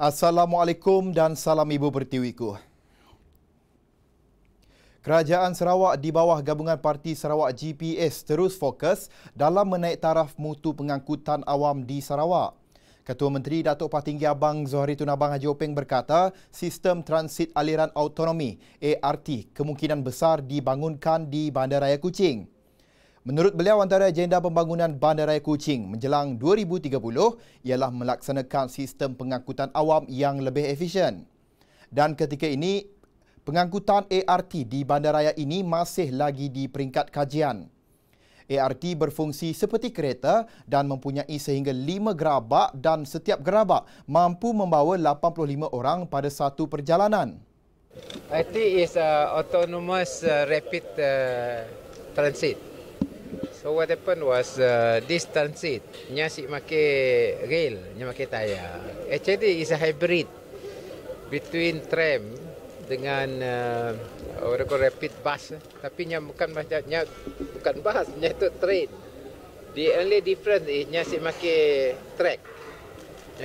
Assalamualaikum dan salam Ibu Pertiwiku. Kerajaan Sarawak di bawah gabungan parti Sarawak GPS terus fokus dalam menaik taraf mutu pengangkutan awam di Sarawak. Ketua Menteri Datuk Patinggi Abang Zohri Tunabang Haji Openg berkata, sistem transit aliran autonomi ART kemungkinan besar dibangunkan di Bandaraya Kuching. Menurut beliau, antara agenda pembangunan Bandaraya Kuching menjelang 2030 ialah melaksanakan sistem pengangkutan awam yang lebih efisien. Dan ketika ini, pengangkutan ART di Bandaraya ini masih lagi di peringkat kajian. ART berfungsi seperti kereta dan mempunyai sehingga 5 gerabak dan setiap gerabak mampu membawa 85 orang pada satu perjalanan. ART is autonomous uh, rapid uh, transit. So what happened was uh, this transit nya si make rail nya make tayar. HD is a hybrid between tram dengan uh, orang kata rapid bus tapi nya bukan macamnya bukan bus nya itu train. The only difference is nya si make track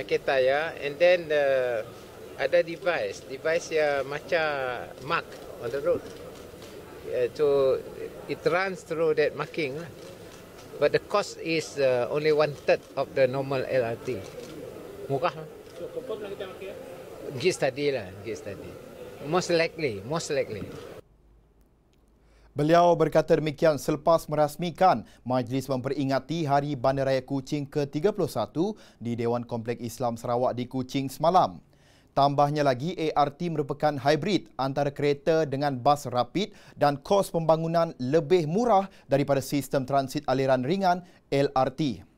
nya kita ya and then uh, ada device device ya macam mark on the road. Uh, to it runs through that marking lah. But the cost is uh, only one third of the normal LRT. Murah lah. So, confirm lah kita marking ya? Gis tadi lah, gis tadi. Most likely, most likely. Beliau berkata demikian selepas merasmikan Majlis Memperingati Hari Bandaraya Kuching ke-31 di Dewan Komplek Islam Sarawak di Kuching semalam. Tambahnya lagi, ART merupakan hybrid antara kereta dengan bas rapid dan kos pembangunan lebih murah daripada sistem transit aliran ringan LRT.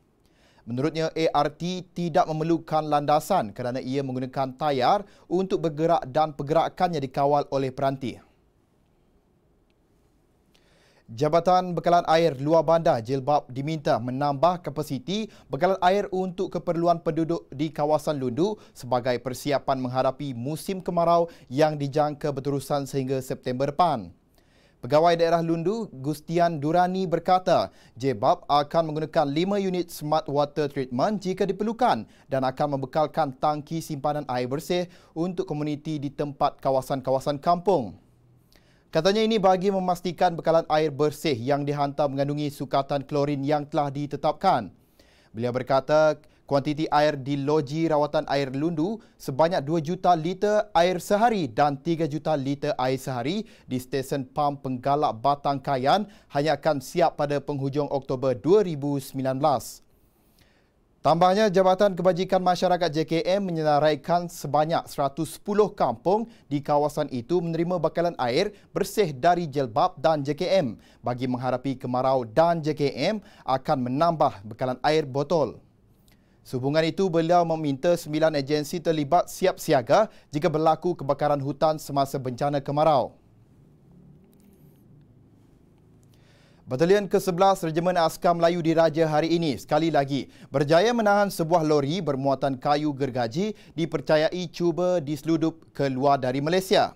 Menurutnya, ART tidak memerlukan landasan kerana ia menggunakan tayar untuk bergerak dan pergerakannya dikawal oleh perantih. Jabatan Bekalan Air Luar Bandar Jilbab diminta menambah kapasiti bekalan air untuk keperluan penduduk di kawasan Lundu sebagai persiapan menghadapi musim kemarau yang dijangka berterusan sehingga September depan. Pegawai daerah Lundu, Gustian Durani berkata, Jebab akan menggunakan 5 unit smart water treatment jika diperlukan dan akan membekalkan tangki simpanan air bersih untuk komuniti di tempat kawasan-kawasan kampung. Katanya ini bagi memastikan bekalan air bersih yang dihantar mengandungi sukatan klorin yang telah ditetapkan. Beliau berkata, kuantiti air di loji rawatan air lundu sebanyak 2 juta liter air sehari dan 3 juta liter air sehari di stesen pam penggalak Batang Kayan hanya akan siap pada penghujung Oktober 2019. Tambahnya, Jabatan Kebajikan Masyarakat JKM menyenaraikan sebanyak 110 kampung di kawasan itu menerima bakalan air bersih dari Jelbab dan JKM bagi mengharapi kemarau dan JKM akan menambah bekalan air botol. Subungan itu, beliau meminta sembilan agensi terlibat siap siaga jika berlaku kebakaran hutan semasa bencana kemarau. Batalion ke-11 Regimen Askar Melayu Diraja hari ini sekali lagi berjaya menahan sebuah lori bermuatan kayu gergaji dipercayai cuba diseludup keluar dari Malaysia.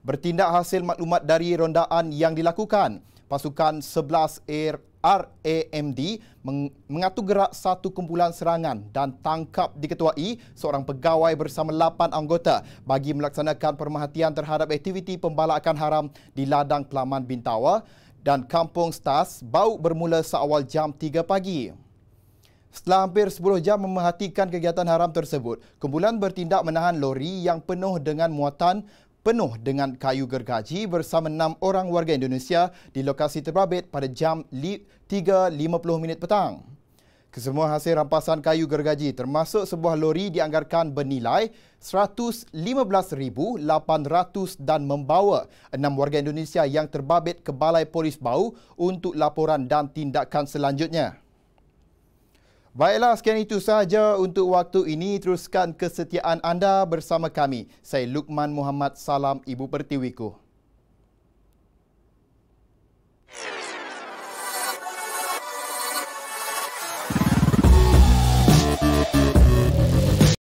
Bertindak hasil maklumat dari rondaan yang dilakukan, pasukan 11 Air RAMD mengatur gerak satu kumpulan serangan dan tangkap diketuai seorang pegawai bersama 8 anggota bagi melaksanakan permahatian terhadap aktiviti pembalakan haram di ladang Pelaman Bintawa dan Kampung Stas bau bermula seawal jam 3 pagi. Setelah hampir 10 jam memerhatikan kegiatan haram tersebut, kumpulan bertindak menahan lori yang penuh dengan muatan penuh dengan kayu gergaji bersama enam orang warga Indonesia di lokasi terbabit pada jam 3.50 minit petang. Kesemua hasil rampasan kayu gergaji termasuk sebuah lori dianggarkan bernilai 115,800 dan membawa enam warga Indonesia yang terbabit ke balai polis bau untuk laporan dan tindakan selanjutnya. Baiklah, sekian itu sahaja untuk waktu ini. Teruskan kesetiaan anda bersama kami. Saya Lukman Muhammad Salam, Ibu Pertiwiku.